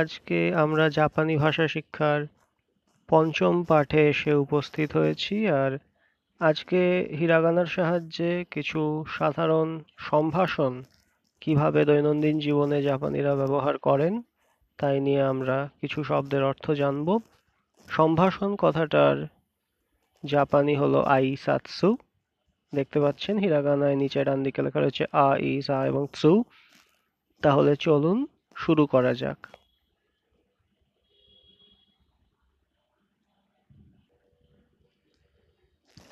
আজকে আমরা জাপানি ভাষা শিক্ষার পঞ্চম পাঠে এসে উপস্থিত হয়েছি আর আজকে হিরাগানার সাহায্যে কিছু সাধারণ সম্ভাষণ কিভাবে দৈনন্দিন জীবনে জাপানিরা ব্যবহার করেন তাই নিয়ে আমরা কিছু শব্দের অর্থ জানব সম্ভাষণ কথাটার জাপানি হলো আই সাতসু দেখতে পাচ্ছেন হিরাগানায় নিচে ডান দিকে লেখা রয়েছে আ ই সা এবং সু তাহলে চলুন শুরু করা যাক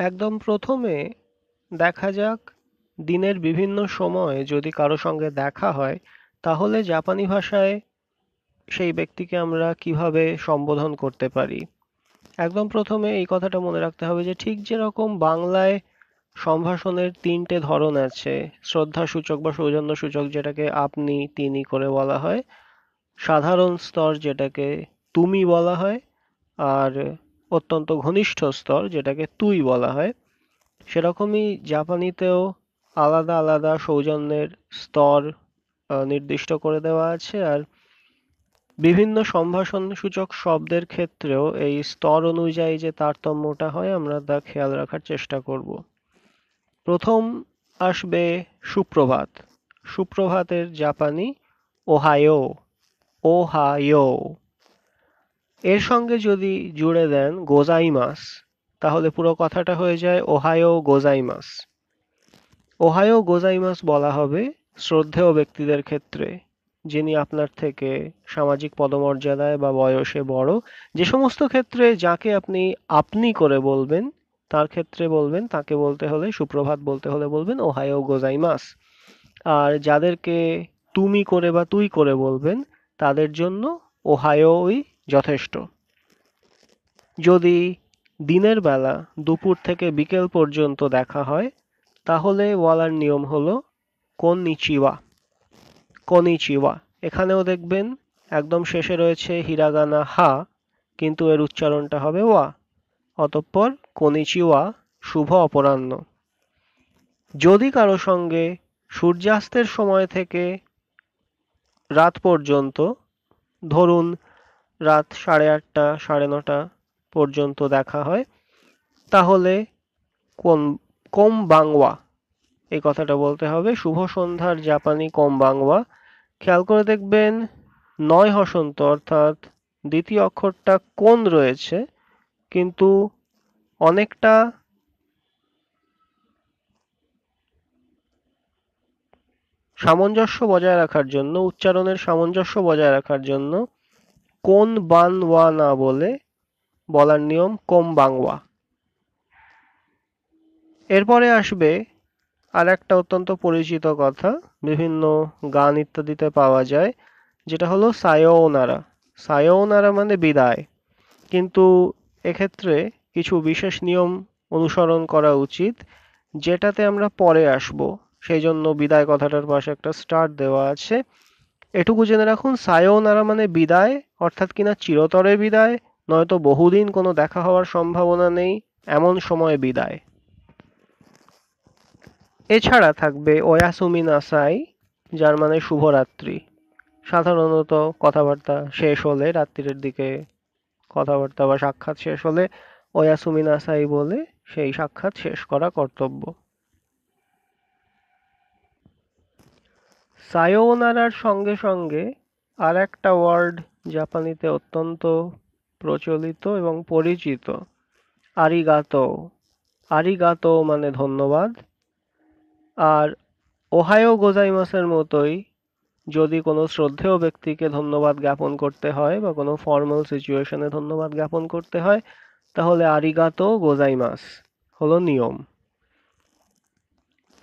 একদম প্রথমে দেখা যাক দিনের বিভিন্ন সময়ে যদি কারো সঙ্গে দেখা হয় তাহলে জাপানি ভাষায় সেই ব্যক্তিকে আমরা কিভাবে সম্বোধন করতে পারি একদম প্রথমে এই কথাটা মনে রাখতে হবে যে ঠিক যেরকম বাংলায় সম্ভাষণের তিনটে ধরন আছে শ্রদ্ধা সূচক বা সৌজন্য সূচক যেটাকে আপনি তিনি করে বলা হয় সাধারণ স্তর যেটাকে তুমি বলা হয় আর অত্যন্ত ঘনিষ্ঠ স্তর যেটাকে তুই বলা হয় সেরকমই জাপানিতেও আলাদা আলাদা সৌজন্যের স্তর নির্দিষ্ট করে দেওয়া আছে আর বিভিন্ন সম্ভাষণ সূচক শব্দের ক্ষেত্রেও এই স্তর অনুযায়ী যে তারতম্যটা হয় আমরা তা খেয়াল রাখার চেষ্টা করব প্রথম আসবে সুপ্রভাত সুপ্রভাতের জাপানি ওহায়ো ওহায়ো এর সঙ্গে যদি জুড়ে দেন গোজাই মাছ তাহলে পুরো কথাটা হয়ে যায় ওহায়ো গোজাইমাস ওহায়ো মাছ বলা হবে শ্রদ্ধেয় ব্যক্তিদের ক্ষেত্রে যিনি আপনার থেকে সামাজিক পদমর্যাদায় বা বয়সে বড় যে সমস্ত ক্ষেত্রে যাকে আপনি আপনি করে বলবেন তার ক্ষেত্রে বলবেন তাকে বলতে হলে সুপ্রভাত বলতে হলে বলবেন ওহায়ো মাছ আর যাদেরকে তুমি করে বা তুই করে বলবেন তাদের জন্য ওহায়োই যথেষ্ট যদি দিনের বেলা দুপুর থেকে বিকেল পর্যন্ত দেখা হয় তাহলে ওয়ালার নিয়ম হল কনিচিওয়া কনিচিওয়া এখানেও দেখবেন একদম শেষে রয়েছে হিরাগানা হা কিন্তু এর উচ্চারণটা হবে ওয়া অতঃপর কনিচিওয়া শুভ অপরাহ্ন যদি কারো সঙ্গে সূর্যাস্তের সময় থেকে রাত পর্যন্ত ধরুন রাত সাড়ে আটটা সাড়ে নটা পর্যন্ত দেখা হয় তাহলে কোন কম বাংওয়া এই কথাটা বলতে হবে শুভ সন্ধ্যার জাপানি কম বাংওয়া খেয়াল করে দেখবেন নয় হসন্ত অর্থাৎ দ্বিতীয় অক্ষরটা কোন রয়েছে কিন্তু অনেকটা সামঞ্জস্য বজায় রাখার জন্য উচ্চারণের সামঞ্জস্য বজায় রাখার জন্য কোন বানওয়া না বলে বলার নিয়ম কোম বাংওয়া এরপরে আসবে আর একটা অত্যন্ত পরিচিত কথা বিভিন্ন গান ইত্যাদিতে পাওয়া যায় যেটা হলো সায়োনারা সায়োনারা মানে বিদায় কিন্তু এক্ষেত্রে কিছু বিশেষ নিয়ম অনুসরণ করা উচিত যেটাতে আমরা পরে আসব সেই জন্য বিদায় কথাটার পাশে একটা স্টার দেওয়া আছে এটুকু জেনে রাখুন সায়োনারা মানে বিদায় অর্থাৎ কিনা চিরতরে বিদায় নয়তো বহুদিন কোনো দেখা হওয়ার সম্ভাবনা নেই এমন সময়ে বিদায় এছাড়া থাকবে ওয়াসুমিন আসাই যার মানে শুভরাত্রি সাধারণত কথাবার্তা শেষ হলে রাত্রির দিকে কথাবার্তা বা সাক্ষাৎ শেষ হলে ওয়াসুমিন আসাই বলে সেই সাক্ষাৎ শেষ করা কর্তব্য সায়োনারার সঙ্গে সঙ্গে আর একটা ওয়ার্ড জাপানিতে অত্যন্ত প্রচলিত এবং পরিচিত আরিগাতো আরিগাতো মানে ধন্যবাদ আর ওহায়ো গোজাইমাসের মতোই যদি কোনো শ্রদ্ধেয় ব্যক্তিকে ধন্যবাদ জ্ঞাপন করতে হয় বা কোনো ফর্মাল সিচুয়েশনে ধন্যবাদ জ্ঞাপন করতে হয় তাহলে আরিগাতো গোজাইমাস হলো নিয়ম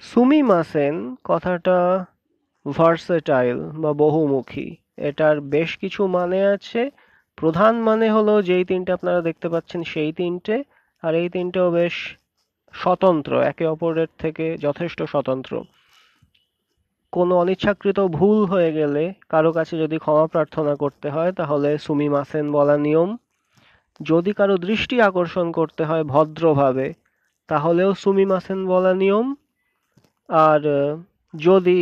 সুমি মাসেন কথাটা ভার্সেটাইল বা বহুমুখী এটার বেশ কিছু মানে আছে প্রধান মানে হলো যেই তিনটে আপনারা দেখতে পাচ্ছেন সেই তিনটে আর এই তিনটেও বেশ স্বতন্ত্র একে অপরের থেকে যথেষ্ট স্বতন্ত্র কোনো অনিচ্ছাকৃত ভুল হয়ে গেলে কারো কাছে যদি ক্ষমা প্রার্থনা করতে হয় তাহলে সুমি মাসেন বলা নিয়ম যদি কারো দৃষ্টি আকর্ষণ করতে হয় ভদ্রভাবে তাহলেও সুমি মাসেন বলা নিয়ম আর যদি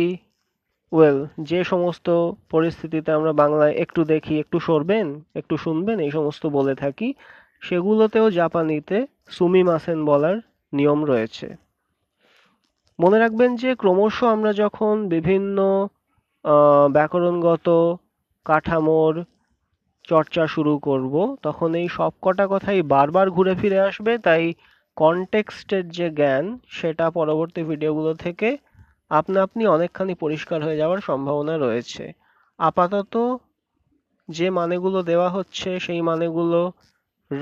ওয়েল যে সমস্ত পরিস্থিতিতে আমরা বাংলায় একটু দেখি একটু সরবেন একটু শুনবেন এই সমস্ত বলে থাকি সেগুলোতেও জাপানিতে সুমি মাসেন বলার নিয়ম রয়েছে মনে রাখবেন যে ক্রমশ আমরা যখন বিভিন্ন ব্যাকরণগত কাঠামোর চর্চা শুরু করব তখন এই সবকটা কথাই বারবার ঘুরে ফিরে আসবে তাই কনটেক্সটের যে জ্ঞান সেটা পরবর্তী ভিডিওগুলো থেকে আপনা আপনি অনেকখানি পরিষ্কার হয়ে যাওয়ার সম্ভাবনা রয়েছে আপাতত যে মানেগুলো দেওয়া হচ্ছে সেই মানেগুলো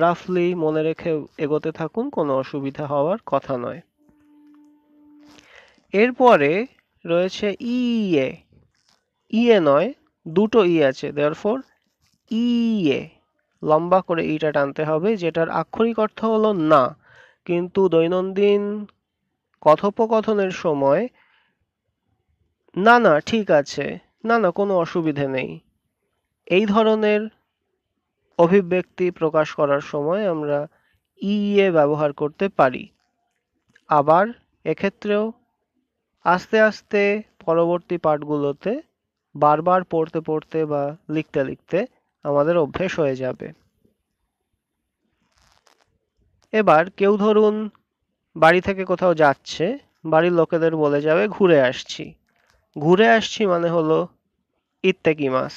রাফলি মনে রেখে এগোতে থাকুন কোনো অসুবিধা হওয়ার কথা নয় এরপরে রয়েছে ই এ নয় দুটো ই আছে দেয়ার ফোর এ লম্বা করে ইটা টানতে হবে যেটার আক্ষরিক অর্থ হলো না কিন্তু দৈনন্দিন কথোপকথনের সময় না না ঠিক আছে না না কোনো অসুবিধে নেই এই ধরনের অভিব্যক্তি প্রকাশ করার সময় আমরা ই e এ e ব্যবহার করতে পারি আবার এক্ষেত্রেও আস্তে আস্তে পরবর্তী পাঠগুলোতে বারবার পড়তে পড়তে বা লিখতে লিখতে আমাদের অভ্যেস হয়ে যাবে এবার কেউ ধরুন বাড়ি থেকে কোথাও যাচ্ছে বাড়ির লোকেদের বলে যাবে ঘুরে আসছি ঘুরে আসছি মানে হলো ইত্তে কিমাস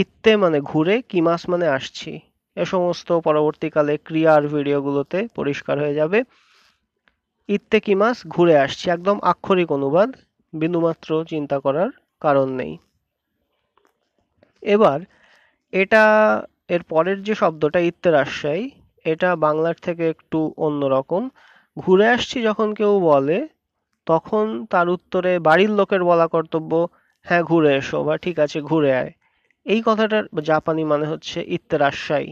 ইত্তে মানে ঘুরে কিমাস মানে আসছি এ সমস্ত পরবর্তীকালে ক্রিয়ার ভিডিওগুলোতে পরিষ্কার হয়ে যাবে ইত্তে কিমাস ঘুরে আসছি একদম আক্ষরিক অনুবাদ বিন্দুমাত্র চিন্তা করার কারণ নেই এবার এটা এর পরের যে শব্দটা ইত্তে রাজশাহী এটা বাংলার থেকে একটু অন্যরকম ঘুরে আসছি যখন কেউ বলে তখন তার উত্তরে বাড়ির লোকের বলা কর্তব্য হ্যাঁ ঘুরে এসো বা ঠিক আছে ঘুরে আয় এই কথাটার জাপানি মানে হচ্ছে ইত্তেরাশাই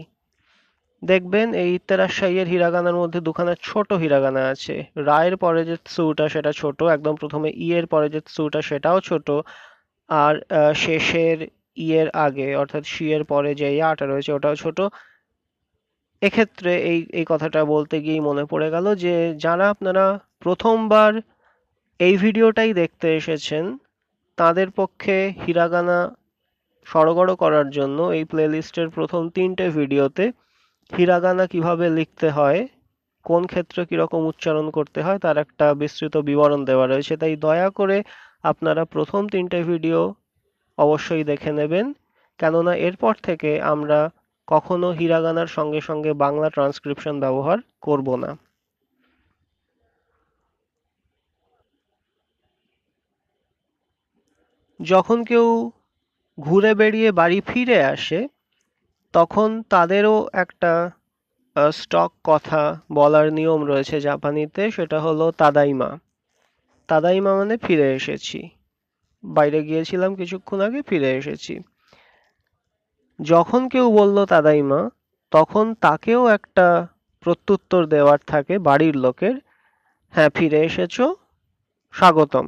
দেখবেন এই ইত্তেরাশাইয়ের হিরাগানার মধ্যে দুখানা ছোট হিরাগানা আছে রায়ের পরে যে সুটা সেটা ছোট একদম প্রথমে ইয়ের পরে যে সুটা সেটাও ছোট আর শেষের ইয়ের আগে অর্থাৎ শিয়ের পরে যে ইয়াটা রয়েছে ওটাও ছোট এক্ষেত্রে এই এই কথাটা বলতে গিয়েই মনে পড়ে গেল যে যারা আপনারা প্রথমবার এই ভিডিওটাই দেখতে এসেছেন তাদের পক্ষে হিরাগানা সরগড় করার জন্য এই প্লেলিস্টের প্রথম তিনটে ভিডিওতে হিরাগানা কিভাবে লিখতে হয় কোন ক্ষেত্রে কীরকম উচ্চারণ করতে হয় তার একটা বিস্তৃত বিবরণ দেওয়া রয়েছে তাই দয়া করে আপনারা প্রথম তিনটে ভিডিও অবশ্যই দেখে নেবেন কেননা এরপর থেকে আমরা কখনো হিরাগানার সঙ্গে সঙ্গে বাংলা ট্রান্সক্রিপশন ব্যবহার করব না যখন কেউ ঘুরে বেরিয়ে বাড়ি ফিরে আসে তখন তাদেরও একটা স্টক কথা বলার নিয়ম রয়েছে জাপানিতে সেটা হলো তাদাইমা তাদাইমা মানে ফিরে এসেছি বাইরে গিয়েছিলাম কিছুক্ষণ আগে ফিরে এসেছি যখন কেউ বলল তাদাইমা তখন তাকেও একটা প্রত্যুত্তর দেওয়ার থাকে বাড়ির লোকের হ্যাঁ ফিরে এসেছো স্বাগতম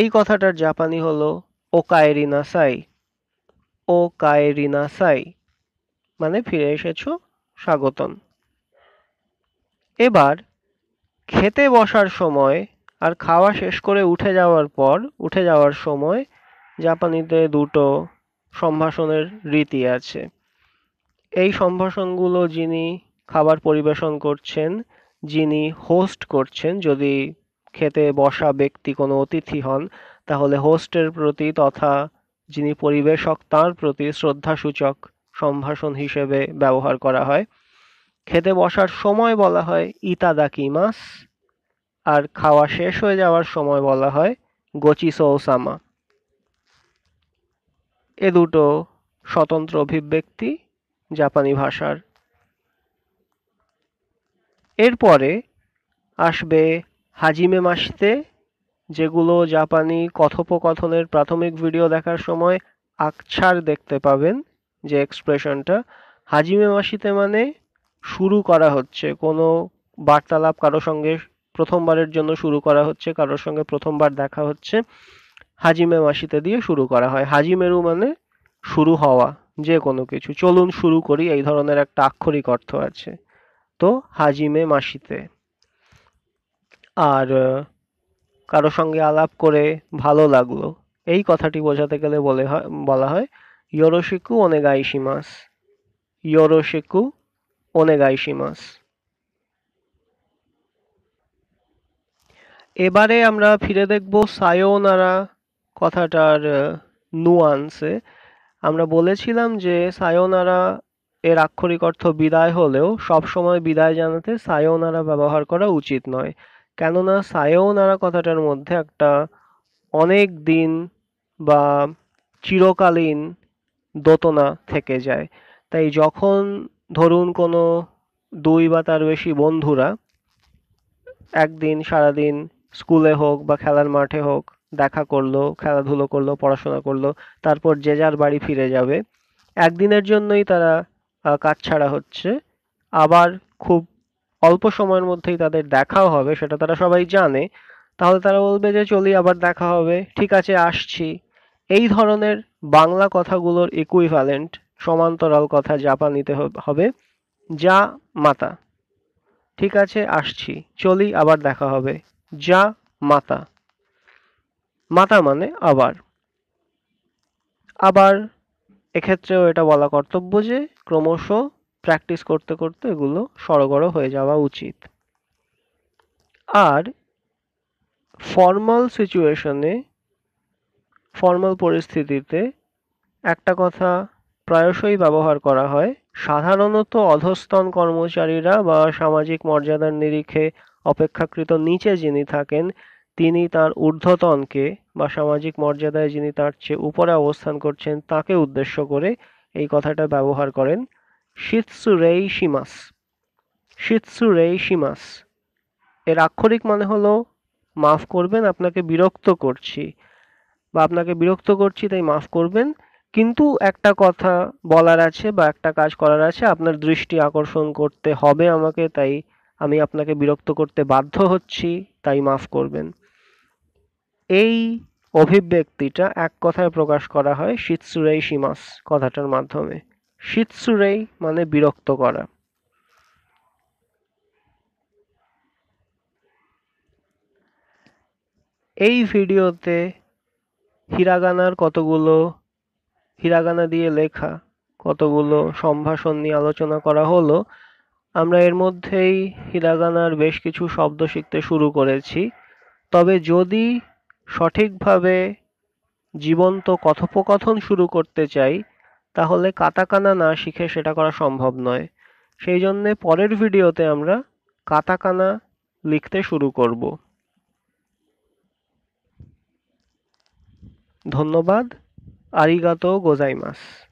এই কথাটার জাপানি হলো ও কায়েরিনাসাই ও কায়েরিনাসাই মানে ফিরে এসেছো স্বাগতম এবার খেতে বসার সময় আর খাওয়া শেষ করে উঠে যাওয়ার পর উঠে যাওয়ার সময় জাপানিতে দুটো সম্ভাষণের রীতি আছে এই সম্ভাষণগুলো যিনি খাবার পরিবেশন করছেন যিনি হোস্ট করছেন যদি খেতে বসা ব্যক্তি কোনো অতিথি হন তাহলে হোস্টের প্রতি তথা যিনি পরিবেশক তার প্রতি শ্রদ্ধাসূচক সম্ভাষণ হিসেবে ব্যবহার করা হয় খেতে বসার সময় বলা হয় ইতাদাকিমাস আর খাওয়া শেষ হয়ে যাওয়ার সময় বলা হয় গোচিসৌসামা এ দুটো স্বতন্ত্র অভিব্যক্তি জাপানি ভাষার এরপরে আসবে হাজিমে মাসতে যেগুলো জাপানি কথোপকথনের প্রাথমিক ভিডিও দেখার সময় আকছার দেখতে পাবেন যে এক্সপ্রেশনটা হাজিমে মাসিতে মানে শুরু করা হচ্ছে কোনো বার্তালাপ কারো সঙ্গে প্রথমবারের জন্য শুরু করা হচ্ছে কারোর সঙ্গে প্রথমবার দেখা হচ্ছে হাজিমে মাসিতে দিয়ে শুরু করা হয় হাজিমেরু মানে শুরু হওয়া যে কোনো কিছু চলুন শুরু করি এই ধরনের একটা আক্ষরিক অর্থ আছে তো হাজিমে মাসিতে আর কারো সঙ্গে আলাপ করে ভালো লাগলো এই কথাটি বোঝাতে গেলে বলে হয় বলা হয় ইয়োরোশিকু ওনেগাইশিমাস গাইশি মাস এবারে আমরা ফিরে দেখব সায়োনারা কথাটার নুয়ান্সে আমরা বলেছিলাম যে সায়োনারা এর আক্ষরিক অর্থ বিদায় হলেও সবসময় বিদায় জানাতে সায়োনারা ব্যবহার করা উচিত নয় কেননা সায়োনারা কথাটার মধ্যে একটা অনেক দিন বা চিরকালীন দোতনা থেকে যায় তাই যখন ধরুন কোনো দুই বা তার বেশি বন্ধুরা একদিন সারাদিন স্কুলে হোক বা খেলার মাঠে হোক দেখা করলো খেলাধুলো করলো পড়াশোনা করলো তারপর যে যার বাড়ি ফিরে যাবে একদিনের জন্যই তারা কাজ ছাড়া হচ্ছে আবার খুব অল্প সময়ের মধ্যেই তাদের দেখাও হবে সেটা তারা সবাই জানে তাহলে তারা বলবে যে চলি আবার দেখা হবে ঠিক আছে আসছি এই ধরনের বাংলা কথাগুলোর ইকুইভ্যালেন্ট সমান্তরাল কথা জাপানিতে হবে যা মাতা ঠিক আছে আসছি চলি আবার দেখা হবে যা মাতা মাতা মানে আবার আবার এক্ষেত্রেও এটা বলা কর্তব্য যে ক্রমশ প্র্যাকটিস করতে করতে এগুলো সড়গড় হয়ে যাওয়া উচিত আর ফর্মাল সিচুয়েশনে ফর্মাল পরিস্থিতিতে একটা কথা প্রায়শই ব্যবহার করা হয় সাধারণত অধস্তন কর্মচারীরা বা সামাজিক মর্যাদার নিরিখে অপেক্ষাকৃত নিচে যিনি থাকেন তিনি তার ঊর্ধ্বতনকে বা সামাজিক মর্যাদায় যিনি তার চেয়ে উপরে অবস্থান করছেন তাকে উদ্দেশ্য করে এই কথাটা ব্যবহার করেন শিৎসুরেইশিমাস সিমাস এর আক্ষরিক মানে হলো মাফ করবেন আপনাকে বিরক্ত করছি বা আপনাকে বিরক্ত করছি তাই মাফ করবেন কিন্তু একটা কথা বলার আছে বা একটা কাজ করার আছে আপনার দৃষ্টি আকর্ষণ করতে হবে আমাকে তাই আমি আপনাকে বিরক্ত করতে বাধ্য হচ্ছি তাই মাফ করবেন এই অভিব্যক্তিটা এক কথায় প্রকাশ করা হয় শীতসুরাই সীমাস কথাটার মাধ্যমে শীতসুরেই মানে বিরক্ত করা এই ভিডিওতে হিরাগানার কতগুলো হিরাগানা দিয়ে লেখা কতগুলো সম্ভাষণ নিয়ে আলোচনা করা হলো আমরা এর মধ্যেই হিরাগানার বেশ কিছু শব্দ শিখতে শুরু করেছি তবে যদি সঠিকভাবে জীবন্ত কথোপকথন শুরু করতে চাই তাহলে কাতাকানা না শিখে সেটা করা সম্ভব নয় সেই জন্যে পরের ভিডিওতে আমরা কাতাকানা লিখতে শুরু করব ধন্যবাদ আরিগাতো গোজাইমাস